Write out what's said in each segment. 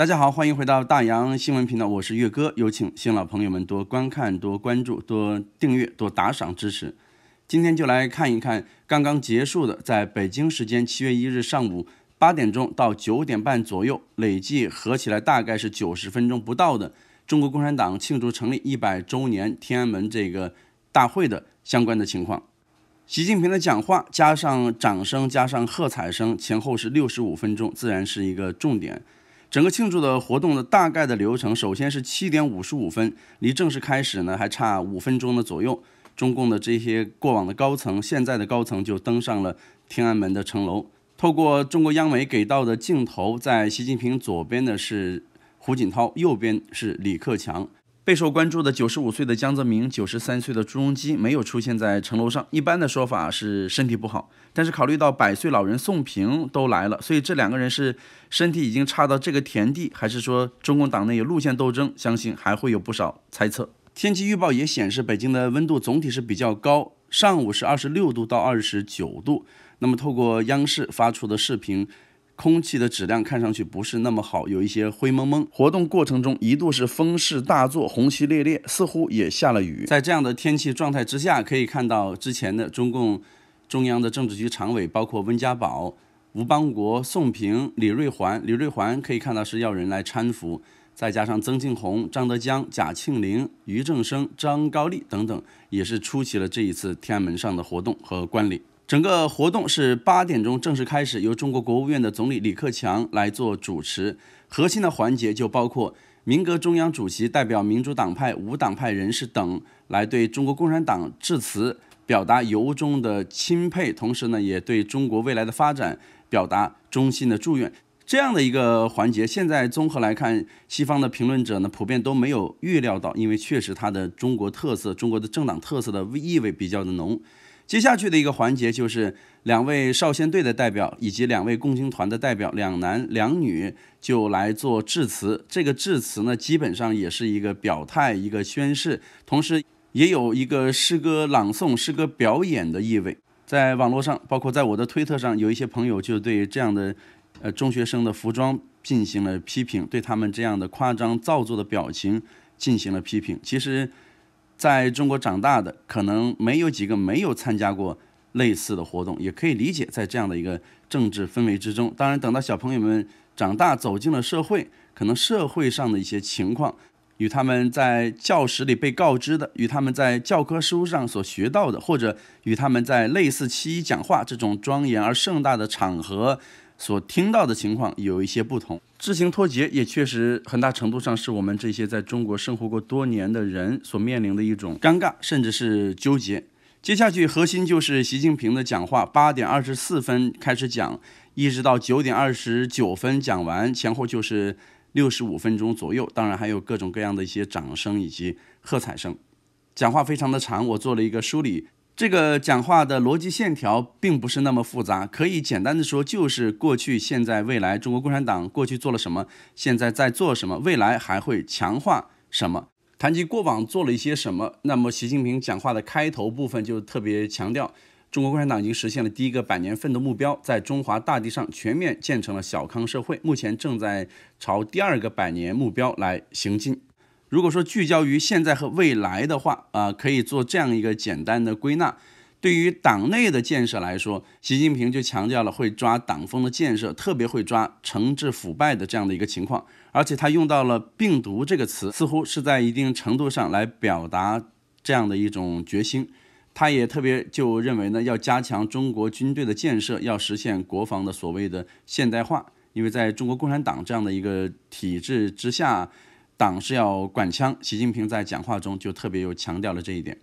大家好，欢迎回到大洋新闻频道，我是岳哥，有请新老朋友们多观看、多关注、多订阅、多打赏支持。今天就来看一看刚刚结束的，在北京时间七月一日上午八点钟到九点半左右，累计合起来大概是九十分钟不到的中国共产党庆祝成立一百周年天安门这个大会的相关的情况。习近平的讲话加上掌声加上喝彩声，前后是六十五分钟，自然是一个重点。整个庆祝的活动的大概的流程，首先是七点五十五分，离正式开始呢还差五分钟的左右。中共的这些过往的高层、现在的高层就登上了天安门的城楼，透过中国央媒给到的镜头，在习近平左边的是胡锦涛，右边是李克强。备受关注的九十五岁的江泽民、九十三岁的朱镕基没有出现在城楼上。一般的说法是身体不好，但是考虑到百岁老人宋平都来了，所以这两个人是身体已经差到这个田地，还是说中共党内有路线斗争？相信还会有不少猜测。天气预报也显示，北京的温度总体是比较高，上午是二十六度到二十九度。那么，透过央视发出的视频。空气的质量看上去不是那么好，有一些灰蒙蒙。活动过程中一度是风势大作，红旗猎猎，似乎也下了雨。在这样的天气状态之下，可以看到之前的中共中央的政治局常委，包括温家宝、吴邦国、宋平、李瑞环、李瑞环，可以看到是要人来搀扶。再加上曾庆红、张德江、贾庆林、俞正声、张高丽等等，也是出席了这一次天安门上的活动和观礼。整个活动是八点钟正式开始，由中国国务院的总理李克强来做主持。核心的环节就包括民革中央主席代表民主党派、无党派人士等来对中国共产党致辞，表达由衷的钦佩，同时呢也对中国未来的发展表达衷心的祝愿。这样的一个环节，现在综合来看，西方的评论者呢普遍都没有预料到，因为确实它的中国特色、中国的政党特色的意味比较的浓。接下去的一个环节就是两位少先队的代表以及两位共青团的代表，两男两女就来做致辞。这个致辞呢，基本上也是一个表态、一个宣誓，同时也有一个诗歌朗诵、诗歌表演的意味。在网络上，包括在我的推特上，有一些朋友就对这样的呃中学生的服装进行了批评，对他们这样的夸张造作的表情进行了批评。其实。在中国长大的，可能没有几个没有参加过类似的活动，也可以理解。在这样的一个政治氛围之中，当然等到小朋友们长大走进了社会，可能社会上的一些情况，与他们在教室里被告知的，与他们在教科书上所学到的，或者与他们在类似七一讲话这种庄严而盛大的场合。所听到的情况有一些不同，知情脱节也确实很大程度上是我们这些在中国生活过多年的人所面临的一种尴尬，甚至是纠结。接下去核心就是习近平的讲话，八点二十四分开始讲，一直到九点二十九分讲完，前后就是六十五分钟左右。当然还有各种各样的一些掌声以及喝彩声，讲话非常的长，我做了一个梳理。这个讲话的逻辑线条并不是那么复杂，可以简单的说，就是过去、现在、未来，中国共产党过去做了什么，现在在做什么，未来还会强化什么。谈及过往做了一些什么，那么习近平讲话的开头部分就特别强调，中国共产党已经实现了第一个百年奋斗目标，在中华大地上全面建成了小康社会，目前正在朝第二个百年目标来行进。如果说聚焦于现在和未来的话，啊，可以做这样一个简单的归纳。对于党内的建设来说，习近平就强调了会抓党风的建设，特别会抓惩治腐败的这样的一个情况。而且他用到了“病毒”这个词，似乎是在一定程度上来表达这样的一种决心。他也特别就认为呢，要加强中国军队的建设，要实现国防的所谓的现代化。因为在中国共产党这样的一个体制之下。党是要管枪。习近平在讲话中就特别又强调了这一点。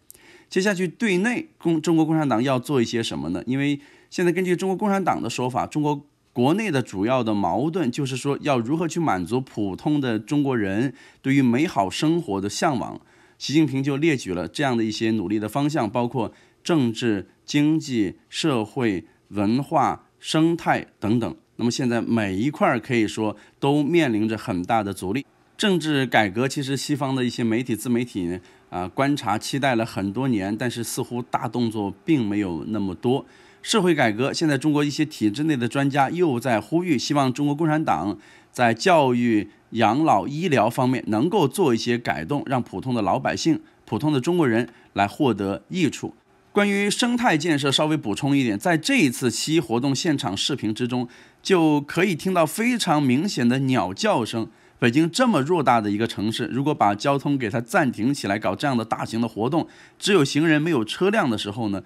接下去，对内共中国共产党要做一些什么呢？因为现在根据中国共产党的说法，中国国内的主要的矛盾就是说要如何去满足普通的中国人对于美好生活的向往。习近平就列举了这样的一些努力的方向，包括政治、经济、社会、文化、生态等等。那么现在每一块可以说都面临着很大的阻力。政治改革其实西方的一些媒体、自媒体啊观察期待了很多年，但是似乎大动作并没有那么多。社会改革现在中国一些体制内的专家又在呼吁，希望中国共产党在教育、养老、医疗方面能够做一些改动，让普通的老百姓、普通的中国人来获得益处。关于生态建设，稍微补充一点，在这一次一活动现场视频之中就可以听到非常明显的鸟叫声。北京这么偌大的一个城市，如果把交通给它暂停起来，搞这样的大型的活动，只有行人没有车辆的时候呢，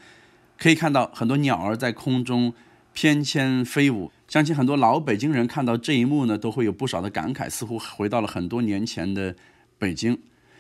可以看到很多鸟儿在空中翩跹飞舞。相信很多老北京人看到这一幕呢，都会有不少的感慨，似乎回到了很多年前的北京。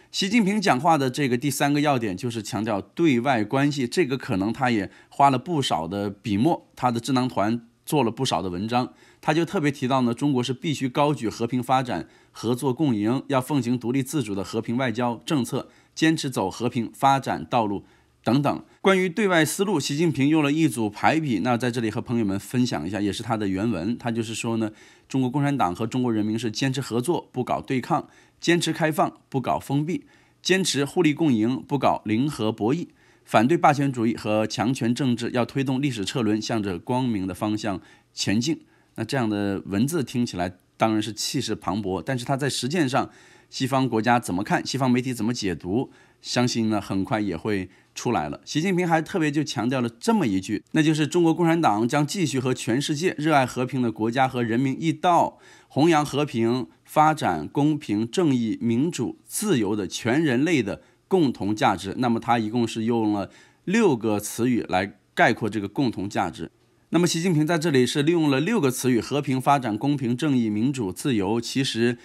习近平讲话的这个第三个要点就是强调对外关系，这个可能他也花了不少的笔墨，他的智囊团。做了不少的文章，他就特别提到呢，中国是必须高举和平发展、合作共赢，要奉行独立自主的和平外交政策，坚持走和平发展道路等等。关于对外思路，习近平用了一组排比，那在这里和朋友们分享一下，也是他的原文。他就是说呢，中国共产党和中国人民是坚持合作不搞对抗，坚持开放不搞封闭，坚持互利共赢不搞零和博弈。反对霸权主义和强权政治，要推动历史车轮向着光明的方向前进。那这样的文字听起来当然是气势磅礴，但是它在实践上，西方国家怎么看，西方媒体怎么解读，相信呢很快也会出来了。习近平还特别就强调了这么一句，那就是中国共产党将继续和全世界热爱和平的国家和人民一道，弘扬和平、发展、公平、正义、民主、自由的全人类的。共同价值，那么他一共是用了六个词语来概括这个共同价值。那么习近平在这里是利用了六个词语：和平、发展、公平、正义、民主、自由。其实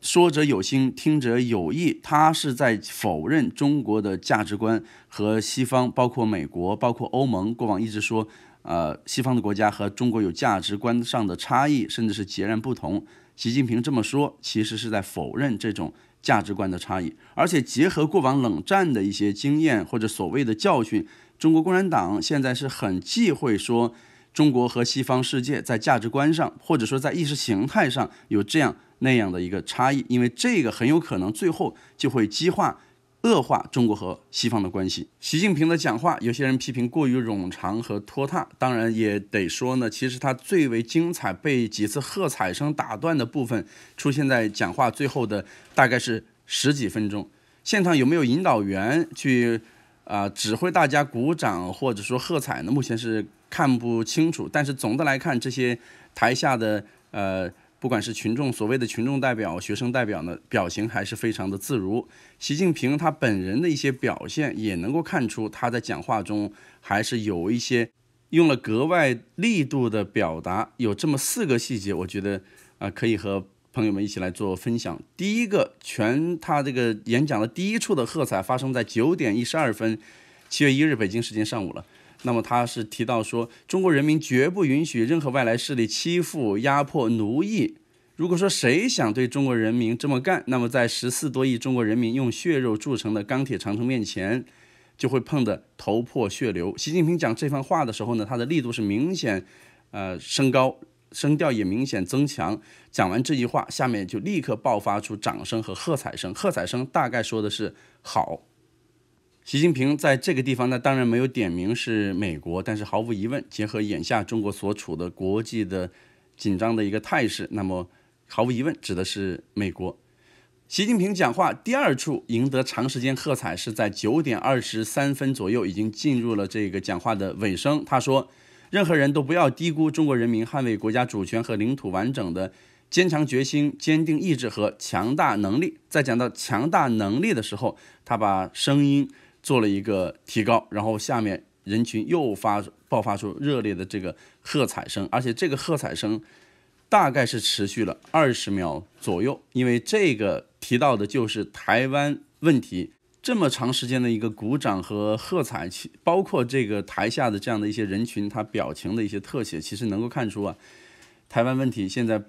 说者有心，听者有意，他是在否认中国的价值观和西方，包括美国、包括欧盟，过往一直说，呃，西方的国家和中国有价值观上的差异，甚至是截然不同。习近平这么说，其实是在否认这种。价值观的差异，而且结合过往冷战的一些经验或者所谓的教训，中国共产党现在是很忌讳说中国和西方世界在价值观上或者说在意识形态上有这样那样的一个差异，因为这个很有可能最后就会激化。恶化中国和西方的关系。习近平的讲话，有些人批评过于冗长和拖沓，当然也得说呢，其实他最为精彩、被几次喝彩声打断的部分，出现在讲话最后的大概是十几分钟。现场有没有引导员去啊指挥大家鼓掌或者说喝彩呢？目前是看不清楚。但是总的来看，这些台下的呃。不管是群众所谓的群众代表、学生代表呢，表情还是非常的自如。习近平他本人的一些表现也能够看出，他在讲话中还是有一些用了格外力度的表达。有这么四个细节，我觉得啊，可以和朋友们一起来做分享。第一个，全他这个演讲的第一处的喝彩发生在九点一十二分。七月一日，北京时间上午了。那么他是提到说，中国人民绝不允许任何外来势力欺负、压迫、奴役。如果说谁想对中国人民这么干，那么在十四多亿中国人民用血肉铸成的钢铁长城面前，就会碰得头破血流。习近平讲这番话的时候呢，他的力度是明显，呃，升高，声调也明显增强。讲完这句话，下面就立刻爆发出掌声和喝彩声。喝彩声大概说的是好。习近平在这个地方呢，当然没有点名是美国，但是毫无疑问，结合眼下中国所处的国际的紧张的一个态势，那么毫无疑问指的是美国。习近平讲话第二处赢得长时间喝彩是在九点二十三分左右，已经进入了这个讲话的尾声。他说：“任何人都不要低估中国人民捍卫国家主权和领土完整的坚强决心、坚定意志和强大能力。”在讲到强大能力的时候，他把声音。做了一个提高，然后下面人群又发爆发出热烈的这个喝彩声，而且这个喝彩声大概是持续了二十秒左右，因为这个提到的就是台湾问题，这么长时间的一个鼓掌和喝彩，包括这个台下的这样的一些人群，他表情的一些特写，其实能够看出啊，台湾问题现在。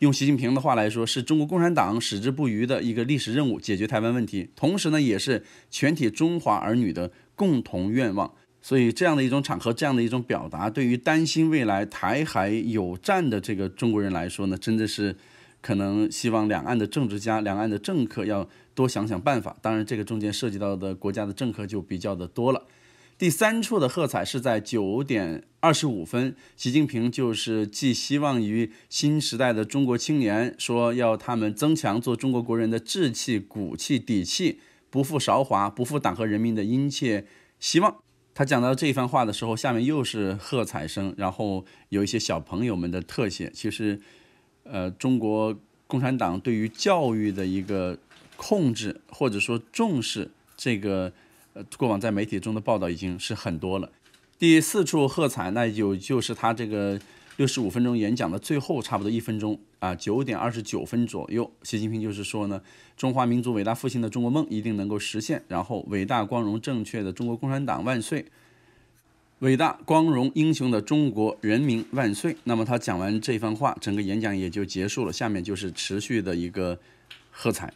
用习近平的话来说，是中国共产党矢志不渝的一个历史任务，解决台湾问题，同时呢，也是全体中华儿女的共同愿望。所以，这样的一种场合，这样的一种表达，对于担心未来台海有战的这个中国人来说呢，真的是可能希望两岸的政治家、两岸的政客要多想想办法。当然，这个中间涉及到的国家的政客就比较的多了。第三处的喝彩是在九点二十五分，习近平就是寄希望于新时代的中国青年，说要他们增强做中国国人的志气、骨气、底气，不负韶华，不负党和人民的殷切希望。他讲到这一番话的时候，下面又是喝彩声，然后有一些小朋友们的特写。其实，呃，中国共产党对于教育的一个控制或者说重视，这个。过往在媒体中的报道已经是很多了。第四处喝彩，那有就是他这个六十五分钟演讲的最后差不多一分钟啊，九点二十九分左右，习近平就是说呢，中华民族伟大复兴的中国梦一定能够实现，然后伟大光荣正确的中国共产党万岁，伟大光荣英雄的中国人民万岁。那么他讲完这番话，整个演讲也就结束了。下面就是持续的一个喝彩，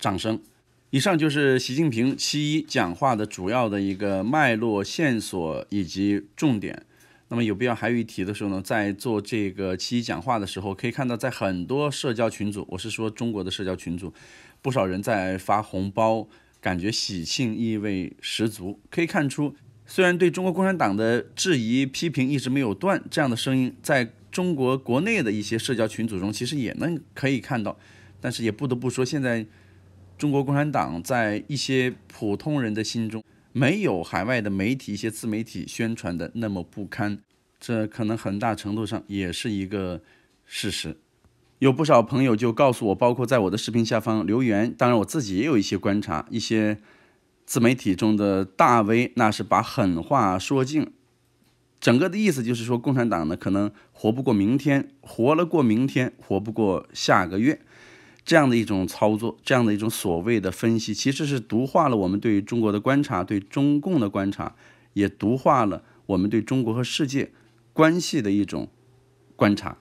掌声。以上就是习近平七一讲话的主要的一个脉络线索以及重点。那么有必要还有一提的时候呢，在做这个七一讲话的时候，可以看到在很多社交群组，我是说中国的社交群组，不少人在发红包，感觉喜庆意味十足。可以看出，虽然对中国共产党的质疑、批评一直没有断，这样的声音在中国国内的一些社交群组中其实也能可以看到，但是也不得不说现在。中国共产党在一些普通人的心中，没有海外的媒体、一些自媒体宣传的那么不堪，这可能很大程度上也是一个事实。有不少朋友就告诉我，包括在我的视频下方留言。当然，我自己也有一些观察，一些自媒体中的大 V 那是把狠话说尽，整个的意思就是说，共产党呢可能活不过明天，活了过明天，活不过下个月。这样的一种操作，这样的一种所谓的分析，其实是毒化了我们对中国的观察，对中共的观察，也毒化了我们对中国和世界关系的一种观察。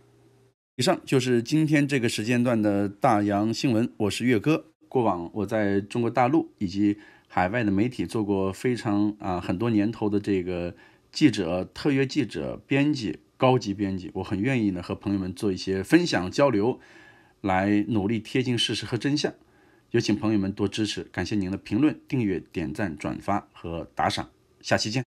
以上就是今天这个时间段的大洋新闻。我是岳哥。过往我在中国大陆以及海外的媒体做过非常啊很多年头的这个记者、特约记者、编辑、高级编辑。我很愿意呢和朋友们做一些分享交流。来努力贴近事实和真相，有请朋友们多支持，感谢您的评论、订阅、点赞、转发和打赏，下期见。